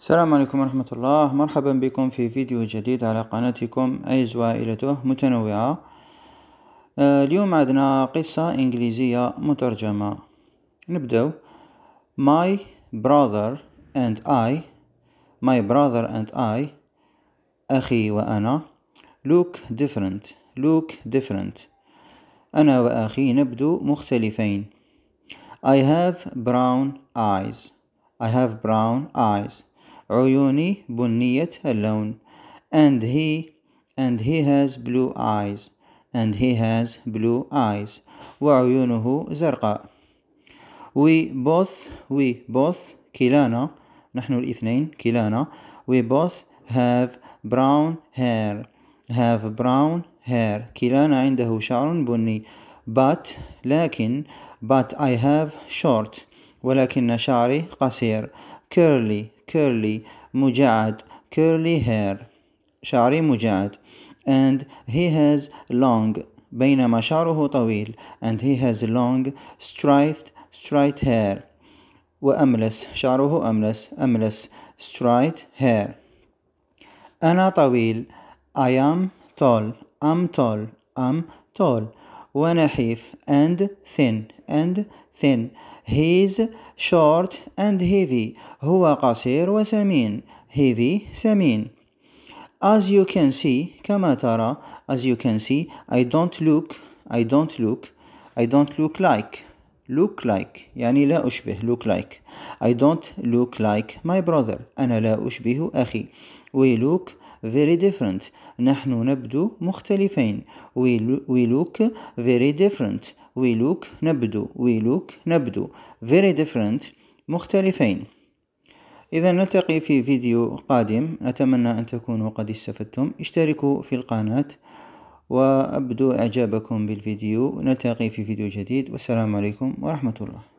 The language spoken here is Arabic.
السلام عليكم ورحمة الله مرحبا بكم في فيديو جديد على قناتكم أيز وائلته متنوعة آه، اليوم عندنا قصة إنجليزية مترجمة نبدأ My brother and I My brother and I أخي وأنا look different look different أنا وأخي نبدو مختلفين I have brown eyes I have brown eyes عيوني بنية اللون and he and he has blue eyes and he has blue eyes وعيونه زرقاء we both we both كلانا نحن الاثنين كلانا we both have brown hair have brown hair كلانا عنده شعر بني but لكن but I have short ولكن شعري قصير curly curly مجعد curly hair شعري مجعد and he has long بينما شعره طويل and he has long straight straight hair وأملس شعره أملس أملس straight hair أنا طويل I am tall I'm tall I'm tall ونحيف and thin and thin He's short and heavy هو قصير وسمين heavy سمين As you can see كما ترى as you can see I don't look I don't look I don't look like look like يعني لا أشبه look like I don't look like my brother أنا لا أشبه أخي we look very different نحن نبدو مختلفين we, we look very different we look نبدو we look نبدو very different مختلفين إذا نلتقي في فيديو قادم أتمنى أن تكونوا قد استفدتم اشتركوا في القناة وأبدو إعجابكم بالفيديو نلتقي في فيديو جديد والسلام عليكم ورحمة الله